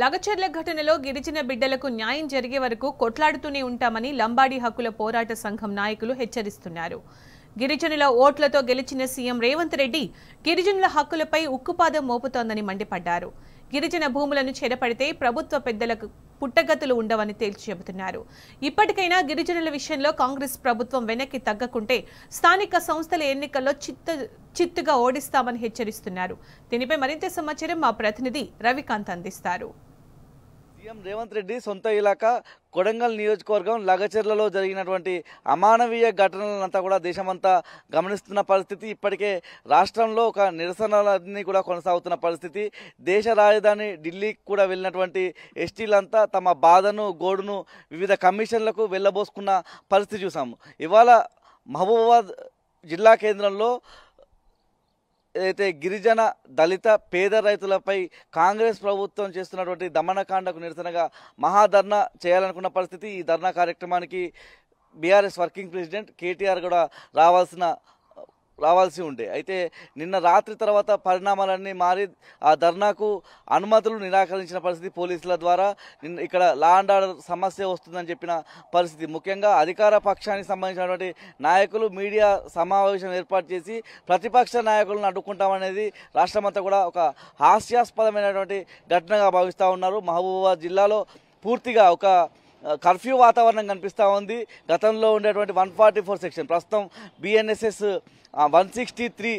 లగచర్ల ఘటనలో గిరిజన బిడ్డలకు న్యాయం జరిగే వరకు కొట్లాడుతూనే ఉంటామని లంబాడీ హక్కుల పోరాట సంఘం నాయకులు హెచ్చరిస్తున్నారు గిరిజనుల ఓట్లతో గెలిచిన సీఎం రేవంత్ రెడ్డి గిరిజనుల హక్కులపై ఉక్కుపాదం మోపుతోందని మండిపడ్డారు గిరిజన భూములను చెరపడితే ప్రభుత్వ పెద్దలకు పుట్టగతులు ఉండవని తేల్చి చెబుతున్నారు ఇప్పటికైనా గిరిజనుల విషయంలో కాంగ్రెస్ ప్రభుత్వం వెనక్కి తగ్గకుంటే స్థానిక సంస్థల ఎన్నికల్లో చిత్త చిత్తుగా ఓడిస్తామని హెచ్చరిస్తున్నారు దీనిపై మరింత సమాచారం మా ప్రతినిధి రవికాంత్ అందిస్తారు సీఎం రేవంత్ రెడ్డి సొంత ఇలాక కొడంగల్ నియోజకవర్గం లగచెర్లలో జరిగినటువంటి అమానవీయ ఘటనలంతా కూడా దేశమంతా గమనిస్తున్న పరిస్థితి ఇప్పటికే రాష్ట్రంలో ఒక నిరసనలన్నీ కూడా కొనసాగుతున్న పరిస్థితి దేశ రాజధాని ఢిల్లీకి కూడా వెళ్ళినటువంటి ఎస్టీలంతా తమ బాధను గోడును వివిధ కమిషన్లకు వెళ్ళబోసుకున్న పరిస్థితి చూసాము ఇవాళ మహబూబాబాద్ జిల్లా కేంద్రంలో ఏదైతే గిరిజన దళిత పేద రైతులపై కాంగ్రెస్ ప్రభుత్వం చేస్తున్నటువంటి దమనకాండకు నిరసనగా మహాధర్నా చేయాలనుకున్న పరిస్థితి ఈ ధర్నా కార్యక్రమానికి బీఆర్ఎస్ వర్కింగ్ ప్రెసిడెంట్ కేటీఆర్ కూడా రావాల్సిన రావాల్సి ఉండే అయితే నిన్న రాత్రి తర్వాత పరిణామాలన్నీ మారి ఆ ధర్నాకు అనుమతులు నిరాకరించిన పరిస్థితి పోలీసుల ద్వారా నిన్న ఇక్కడ లా అండ్ ఆర్డర్ సమస్య వస్తుందని చెప్పిన పరిస్థితి ముఖ్యంగా అధికార పక్షానికి సంబంధించినటువంటి నాయకులు మీడియా సమావేశం ఏర్పాటు చేసి ప్రతిపక్ష నాయకులను అడ్డుకుంటామనేది రాష్ట్రమంతా కూడా ఒక హాస్యాస్పదమైనటువంటి ఘటనగా భావిస్తూ ఉన్నారు మహబూబాబాద్ జిల్లాలో పూర్తిగా ఒక కర్ఫ్యూ వాతావరణం కనిపిస్తూ ఉంది గతంలో ఉండేటువంటి వన్ ఫార్టీ ఫోర్ సెక్షన్ ప్రస్తుతం బిఎన్ఎస్ఎస్ వన్ సిక్స్టీ త్రీ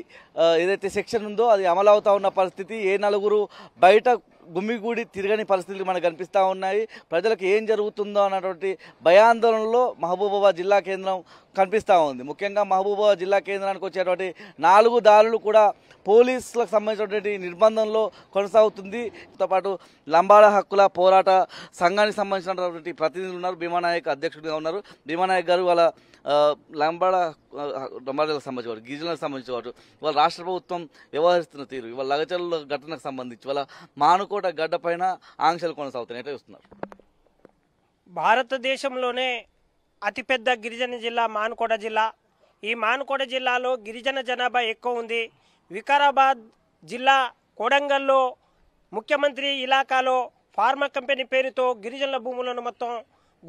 ఏదైతే సెక్షన్ ఉందో అది అమలవుతూ ఉన్న పరిస్థితి ఏ నలుగురు బయట గుమ్మిగూడి తిరగని పరిస్థితులు మనకు కనిపిస్తూ ఉన్నాయి ప్రజలకు ఏం జరుగుతుందో అన్నటువంటి భయాందోళనలో మహబూబాబాద్ జిల్లా కేంద్రం కనిపిస్తూ ఉంది ముఖ్యంగా మహబూబాబాద్ జిల్లా కేంద్రానికి వచ్చేటువంటి నాలుగు దారులు కూడా పోలీసులకు సంబంధించినటువంటి నిర్బంధంలో కొనసాగుతుంది దీంతో పాటు లంబాల హక్కుల పోరాట సంఘానికి సంబంధించినటువంటి ప్రతినిధులు ఉన్నారు భీమానాయక్ అధ్యక్షుడిగా ఉన్నారు భీమానాయక్ గారు వాళ్ళ లంబాడ లంబాడలకు సంబంధించిన వాడు గిరిజనులకు సంబంధించిన వాడు వాళ్ళ రాష్ట్ర ప్రభుత్వం వ్యవహరిస్తున్న తీరు వాళ్ళ లగచల్ల ఘటనకు సంబంధించి వాళ్ళ మానుకోట గడ్డపైన ఆంక్షలు కొనసాగుతున్నాయి ఎట్లా చూస్తున్నారు భారతదేశంలోనే అతిపెద్ద గిరిజన జిల్లా మానుకోట జిల్లా ఈ మానుకోట జిల్లాలో గిరిజన జనాభా ఎక్కువ ఉంది వికారాబాద్ జిల్లా కొడంగల్లో ముఖ్యమంత్రి ఇలాకాలో ఫార్మా కంపెనీ పేరుతో గిరిజనుల భూములను మొత్తం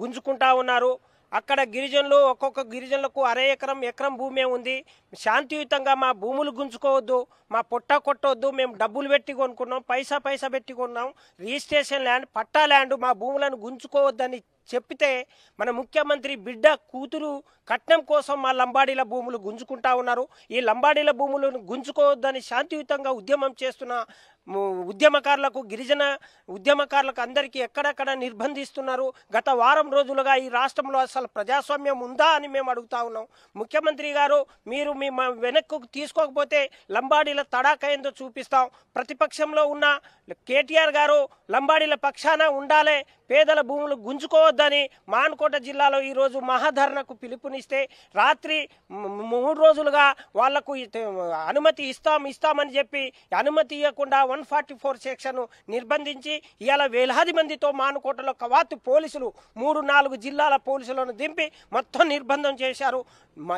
గుంజుకుంటా ఉన్నారు అక్కడ గిరిజనులు ఒక్కొక్క గిరిజనులకు అర ఎకరం ఎకరం భూమే ఉంది శాంతియుతంగా మా భూములు గుంజుకోవద్దు మా పొట్ట కొట్టవద్దు మేము డబ్బులు పెట్టి కొనుక్కున్నాం పైసా పైసా పెట్టి కొన్నాం రిజిస్ట్రేషన్ ల్యాండ్ పట్టా ల్యాండ్ మా భూములను గుంజుకోవద్దని చెప్పితే మన ముఖ్యమంత్రి బిడ్డ కూతురు కట్నం కోసం మా లంబాడీల భూములు గుంజుకుంటా ఉన్నారు ఈ లంబాడీల భూములను గుంజుకోవద్దని శాంతియుతంగా ఉద్యమం చేస్తున్న ఉద్యమకారులకు గిరిజన ఉద్యమకారులకు అందరికీ ఎక్కడెక్కడ నిర్బంధిస్తున్నారు గత వారం రోజులుగా ఈ రాష్ట్రంలో అసలు ప్రజాస్వామ్యం ఉందా అని మేము అడుగుతా ఉన్నాం ముఖ్యమంత్రి గారు మీరు మీ వెనక్కు తీసుకోకపోతే లంబాడీల తడాక ఏందో చూపిస్తాం ప్రతిపక్షంలో ఉన్న కేటీఆర్ గారు లంబాడీల పక్షాన ఉండాలే పేదల భూములు గుంజుకోవద్దని మాన్కోట జిల్లాలో ఈరోజు మహాధరణకు పిలుపునిస్తే రాత్రి మూడు రోజులుగా వాళ్లకు అనుమతి ఇస్తాం ఇస్తామని చెప్పి అనుమతి ఇవ్వకుండా వన్ ఫార్టీ ఫోర్ సెక్షన్ నిర్బంధించి ఇవాళ వేలాది మందితో మానుకోటలో కవాతు పోలీసులు మూడు నాలుగు జిల్లాల పోలీసులను దింపి మొత్తం నిర్బంధం చేశారు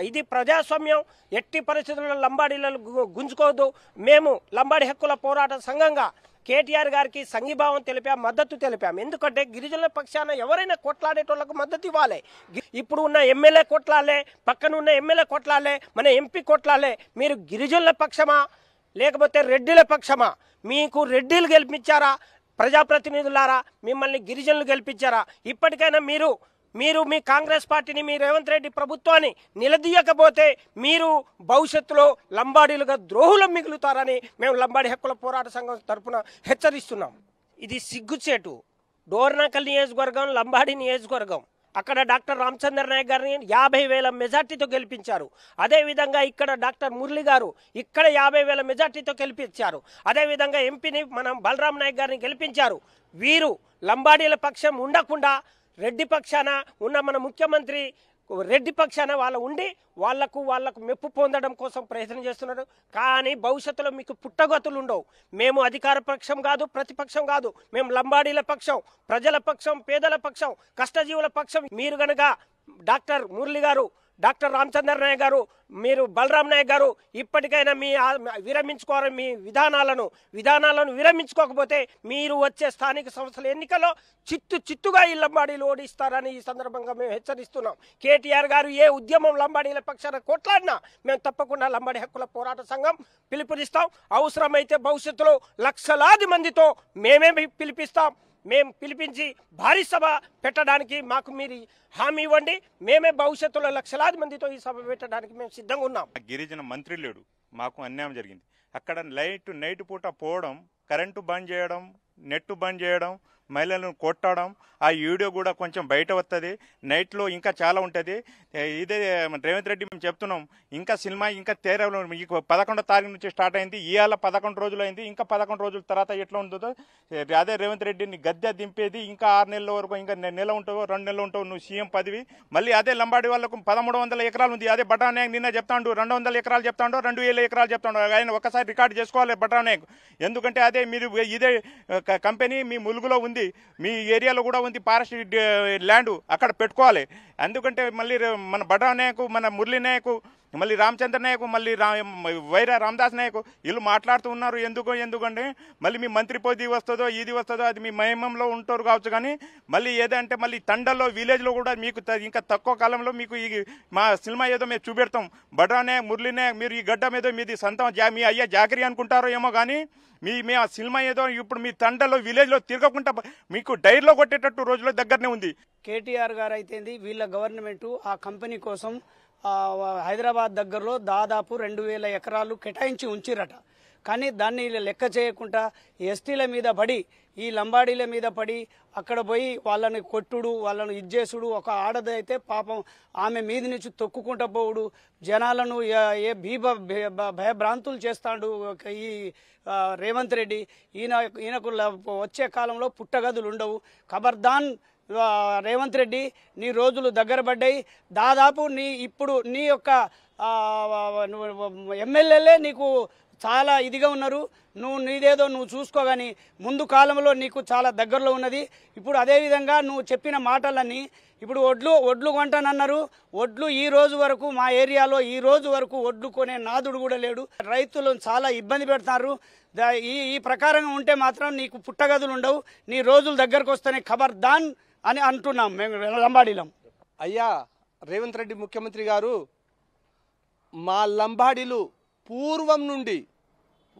ఇది ప్రజాస్వామ్యం ఎట్టి పరిస్థితుల్లో లంబాడీలను గుంజుకోవద్దు మేము లంబాడి హక్కుల పోరాట సంఘంగా కేటీఆర్ గారికి సంఘీభావం తెలిపాం మద్దతు తెలిపాం ఎందుకంటే గిరిజనుల పక్షాన ఎవరైనా కొట్లాడేటోళ్లకు మద్దతు ఇవ్వాలి ఇప్పుడు ఉన్న ఎమ్మెల్యే కొట్లాలే పక్కన ఉన్న ఎమ్మెల్యే కొట్లాలే మన ఎంపీ కొట్లాలే మీరు గిరిజనుల పక్షమా లేకపోతే రెడ్డిల పక్షమా మీకు రెడ్డిలు గెలిపించారా ప్రజాప్రతినిధులారా మిమ్మల్ని గిరిజనులు గెలిపించారా ఇప్పటికైనా మీరు మీరు మీ కాంగ్రెస్ పార్టీని మీ రేవంత్ రెడ్డి ప్రభుత్వాన్ని నిలదీయకపోతే మీరు భవిష్యత్తులో లంబాడీలుగా ద్రోహులు మిగులుతారని మేము లంబాడి హక్కుల పోరాట సంఘం తరఫున హెచ్చరిస్తున్నాం ఇది సిగ్గుచేటు డోర్నాకల్ నియోజకవర్గం లంబాడి నియోజకవర్గం అక్కడ డాక్టర్ రామచందర్ నాయక్ గారిని యాభై వేల మెజార్టీతో గెలిపించారు అదేవిధంగా ఇక్కడ డాక్టర్ మురళి గారు ఇక్కడ యాభై వేల మెజార్టీతో గెలిపించారు అదేవిధంగా ఎంపీని మనం బలరాం నాయక్ గారిని గెలిపించారు వీరు లంబాడీల పక్షం ఉండకుండా రెడ్డి పక్షాన ఉన్న మన ముఖ్యమంత్రి రెడ్డి పక్షాన వాళ్ళ ఉండి వాళ్లకు వాళ్లకు మెప్పు పొందడం కోసం ప్రయత్నం చేస్తున్నారు కానీ భవిష్యత్తులో మీకు పుట్టగతులు ఉండవు మేము అధికార పక్షం కాదు ప్రతిపక్షం కాదు మేము లంబాడీల పక్షం ప్రజల పక్షం పేదల పక్షం కష్టజీవుల పక్షం మీరు గనక డాక్టర్ మురళి గారు డాక్టర్ రామచంద్ర నాయక్ గారు మీరు బలరాం నాయక్ గారు ఇప్పటికైనా మీ విరమించుకోవాలి మీ విధానాలను విధానాలను విరమించుకోకపోతే మీరు వచ్చే స్థానిక సంస్థల ఎన్నికల్లో చిత్తు చిత్తుగా ఈ లంబాడీలు ఓడిస్తారని ఈ సందర్భంగా మేము హెచ్చరిస్తున్నాం కేటీఆర్ గారు ఏ ఉద్యమం లంబాడీల పక్షాన కొట్లాడినా మేము తప్పకుండా లంబాడీ హక్కుల పోరాట సంఘం పిలుపునిస్తాం అవసరమైతే భవిష్యత్తులో లక్షలాది మందితో మేమే పిలిపిస్తాం మేము పిలిపించి భారీ సభ పెట్టడానికి మాకు మీరు హామీ ఇవ్వండి మేమే భవిష్యత్తులో లక్షలాది మందితో ఈ సభ పెట్టడానికి మేము సిద్ధంగా ఉన్నాం గిరిజన మంత్రి లేడు మాకు అన్యాయం జరిగింది అక్కడ లైట్ నైట్ పూట పోవడం కరెంటు బంద్ చేయడం నెట్ బంద్ చేయడం మహిళలను కొట్టడం ఆ వీడియో కూడా కొంచెం బయట వస్తుంది నైట్లో ఇంకా చాలా ఉంటుంది ఇదే రేవంత్ రెడ్డి మేము చెప్తున్నాం ఇంకా సినిమా ఇంకా తేరలో మీకు పదకొండో తారీఖు నుంచి స్టార్ట్ అయింది ఇవాళ పదకొండు రోజులు అయింది ఇంకా పదకొండు రోజుల తర్వాత ఎట్లా ఉంటుందో అదే రేవంత్ రెడ్డిని గద్దె దింపేది ఇంకా ఆరు నెలల వరకు ఇంకా నెల ఉంటావు రెండు నెలలు ఉంటావు నువ్వు సీఎం పదవి మళ్ళీ అదే లంబాడి వాళ్ళకు పదమూడు వందల ఎకరాలు ఉంది అదే బటానాయక్ నిన్న చెప్తాడు రెండు వందల ఎకరాలు చెప్తాడు రెండు వేల ఎకరాలు చెప్తాడు ఆయన ఒకసారి రికార్డు చేసుకోవాలి బటానాయక్ ఎందుకంటే అదే మీరు ఇదే కంపెనీ మీ ములుగులో ఉంది ఉంది మీ ఏరియాలో కూడా ఉంది ఫారెస్ట్ ల్యాండ్ అక్కడ పెట్టుకోవాలి ఎందుకంటే మళ్ళీ మన బడ్రా నాయకు మన మురళీ నాయకు మళ్ళీ రామచంద్ర నాయకు మళ్ళీ రా వైరా రామదాస్ నాయకు వీళ్ళు మాట్లాడుతూ ఉన్నారు ఎందుకో ఎందుకంటే మళ్ళీ మీ మంత్రి పోది వస్తుందో ఇది వస్తుందో అది మీ మహిమంలో ఉంటారు కావచ్చు కానీ మళ్ళీ ఏదంటే మళ్ళీ తండల్లో విలేజ్లో కూడా మీకు ఇంకా తక్కువ కాలంలో మీకు ఈ మా సినిమా ఏదో మేము చూపెడతాం బడ్రానే మురళినే మీరు ఈ గడ్డ మీద మీది సొంతం జా మీ అయ్యా జాకరీ అనుకుంటారో ఏమో కానీ మీ మేము ఆ సినిమా ఏదో ఇప్పుడు మీ తండలో విలేజ్లో తిరగకుండా మీకు డైర్లో కొట్టేటట్టు రోజులో దగ్గరనే ఉంది కేటీఆర్ గారు అయితేంది వీళ్ళ గవర్నమెంట్ ఆ కంపెనీ కోసం హైదరాబాద్ దగ్గరలో దాదాపు రెండు వేల ఎకరాలు కేటాయించి ఉంచిరట కానీ దాన్ని లెక్క చేయకుండా ఎస్టీల మీద పడి ఈ లంబాడీల మీద పడి అక్కడ పోయి వాళ్ళని కొట్టుడు వాళ్ళను ఇజ్జేసుడు ఒక ఆడదైతే పాపం ఆమె మీద నుంచి తొక్కుకుంటూ పోవుడు జనాలను ఏ భీభ భయభ్రాంతులు చేస్తాడు ఈ రేవంత్ రెడ్డి ఈయన ఈయనకు వచ్చే కాలంలో పుట్టగదులు ఉండవు ఖబర్దాన్ రేవంత్ రెడ్డి నీ రోజులు దగ్గర పడ్డాయి దాదాపు నీ ఇప్పుడు నీ యొక్క ఎమ్మెల్యేలే నీకు చాలా ఇదిగా ఉన్నారు నువ్వు నీదేదో నువ్వు చూసుకోగాని ముందు కాలంలో నీకు చాలా దగ్గరలో ఉన్నది ఇప్పుడు అదేవిధంగా నువ్వు చెప్పిన మాటలన్నీ ఇప్పుడు ఒడ్లు ఒడ్లు కొంటానన్నారు ఒడ్లు ఈ రోజు వరకు మా ఏరియాలో ఈ రోజు వరకు ఒడ్లు కొనే నాదుడు కూడా లేడు రైతులను చాలా ఇబ్బంది పెడతారు ఈ ఈ ప్రకారంగా ఉంటే మాత్రం నీకు పుట్టగదులు ఉండవు నీ రోజులు దగ్గరకు వస్తేనే ఖబర్దాన్ అని అంటున్నాం మేము లంబాడీలం అయ్యా రేవంత్ రెడ్డి ముఖ్యమంత్రి గారు మా లంబాడీలు పూర్వం నుండి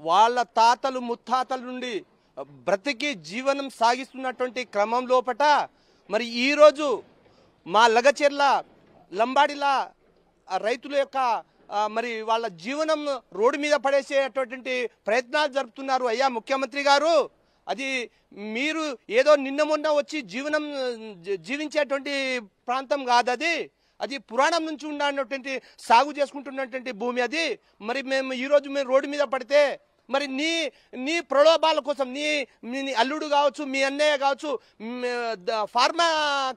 వాళ్ళ తాతలు ముత్తాతల నుండి బ్రతికి జీవనం సాగిస్తున్నటువంటి క్రమం లోపట మరి ఈరోజు మా లగచెర్ల లంబాడిల రైతుల యొక్క మరి వాళ్ళ జీవనం రోడ్డు మీద పడేసేటటువంటి ప్రయత్నాలు జరుపుతున్నారు అయ్యా ముఖ్యమంత్రి గారు అది మీరు ఏదో నిన్న మొన్న వచ్చి జీవనం జీవించేటువంటి ప్రాంతం కాదు అది అది పురాణం నుంచి ఉన్నటువంటి సాగు చేసుకుంటున్నటువంటి భూమి అది మరి మేము ఈరోజు మేము రోడ్డు మీద పడితే మరి నీ నీ ప్రలోభాల కోసం నీ నీ అల్లుడు కావచ్చు మీ అన్నయ్య కావచ్చు ఫార్మా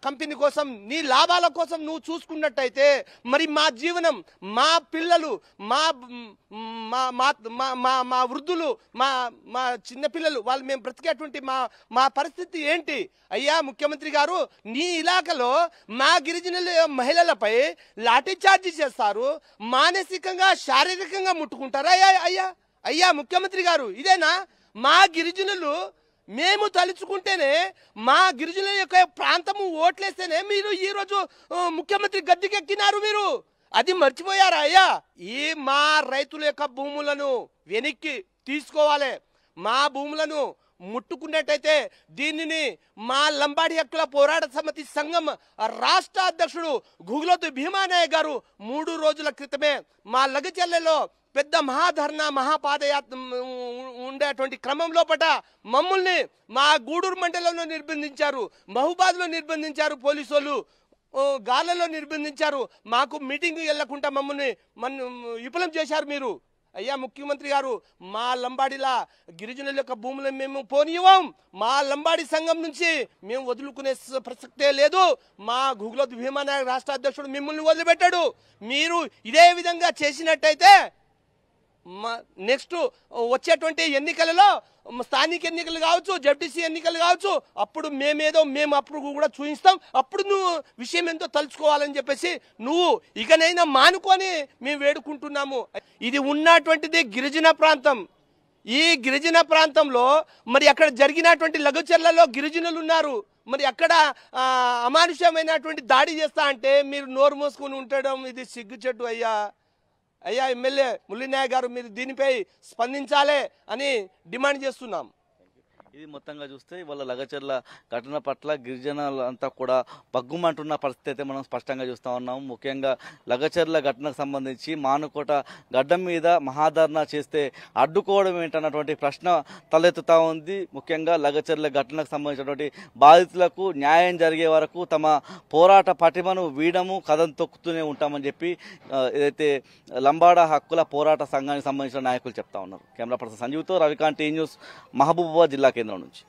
కంపెనీ కోసం నీ లాభాల కోసం నువ్వు చూసుకున్నట్టయితే మరి మా జీవనం మా పిల్లలు మా మా మా మా మా వృద్ధులు మా మా చిన్నపిల్లలు వాళ్ళు మేము బ్రతికేటువంటి మా మా పరిస్థితి ఏంటి అయ్యా ముఖ్యమంత్రి గారు నీ ఇలాకలో మా గిరిజనుల మహిళలపై లాఠీచార్జీ చేస్తారు మానసికంగా శారీరకంగా ముట్టుకుంటారా అయ్యా అయ్యా అయ్యా ముఖ్యమంత్రి గారు ఇదేనా మా గిరిజనులు మేము తలుచుకుంటేనే మా గిరిజనుల యొక్క ప్రాంతము ఓట్లేస్తేనే మీరు ఈరోజు ముఖ్యమంత్రి గద్దెకెక్కినారు మీరు అది మర్చిపోయారా అయ్యా ఈ మా రైతుల యొక్క భూములను వెనక్కి తీసుకోవాలి మా భూములను ముట్టుకున్నట్టయితే దీనిని మా లంబాడి హక్కుల పోరాట సమితి సంఘం రాష్ట్ర అధ్యక్షుడు గుగులోతు భీమానాయ గారు మూడు రోజుల క్రితమే మా లగచెల్లెలో పెద్ద మహాధర్ణ మహాపాదయాత్ర ఉండేటువంటి క్రమం లోపల మమ్మల్ని మా గూడూరు మండలంలో నిర్బంధించారు మహుబాద్లో నిర్బంధించారు పోలీసు వాళ్ళు గాలలో నిర్బంధించారు మాకు మీటింగ్ వెళ్లకుండా మమ్మల్ని మన విఫలం చేశారు మీరు అయ్యా ముఖ్యమంత్రి గారు మా లంబాడిలా గిరిజనుల యొక్క భూములు మేము పోనివ్వం మా లంబాడి సంఘం నుంచి మేము వదులుకునే ప్రసక్తే లేదు మా గుగులో భీమానాయక రాష్ట్ర అధ్యక్షుడు మిమ్మల్ని వదిలిపెట్టాడు మీరు ఇదే విధంగా చేసినట్టయితే నెక్స్ట్ వచ్చేటువంటి ఎన్నికలలో స్థానిక ఎన్నికలు కావచ్చు జడ్డీసీ ఎన్నికలు కావచ్చు అప్పుడు మేమేదో మేము అప్పుడు కూడా చూపిస్తాం అప్పుడు నువ్వు విషయం ఎంతో తలుచుకోవాలని చెప్పేసి నువ్వు ఇకనైనా మానుకొని మేము వేడుకుంటున్నాము ఇది ఉన్నటువంటిది గిరిజన ప్రాంతం ఈ గిరిజన ప్రాంతంలో మరి అక్కడ జరిగినటువంటి లఘుచర్లలో గిరిజనులు ఉన్నారు మరి అక్కడ అమానుషమైనటువంటి దాడి చేస్తా అంటే మీరు నోరు మోసుకొని ఉండడం ఇది సిగ్గు చెట్టు అయ్యా అయ్యా ఎమ్మెల్యే ముల్లినాయ్ గారు మీరు దీనిపై స్పందించాలే అని డిమాండ్ చేస్తున్నాం ఇది మొత్తంగా చూస్తే వాళ్ళ లగచర్ల ఘటన పట్ల గిరిజనులంతా కూడా పగ్గుమంటున్న పరిస్థితి అయితే మనం స్పష్టంగా చూస్తూ ఉన్నాం ముఖ్యంగా లగచర్ల ఘటనకు సంబంధించి మానుకోట గడ్డం మీద మహాధర్నా చేస్తే అడ్డుకోవడం ఏంటన్నటువంటి ప్రశ్న తలెత్తుతూ ఉంది ముఖ్యంగా లగచర్ల ఘటనకు సంబంధించినటువంటి బాధితులకు న్యాయం జరిగే వరకు తమ పోరాట పటిమను వీడము కథం తొక్కుతూనే ఉంటామని చెప్పి ఏదైతే లంబాడ హక్కుల పోరాట సంఘానికి సంబంధించిన నాయకులు చెప్తా ఉన్నారు కెమెరా పర్సన్ సంజీవ్తో రవికాంత్ టీ న్యూస్ మహబూబాబాద్ జిల్లాకి కేంద్రం నుంచి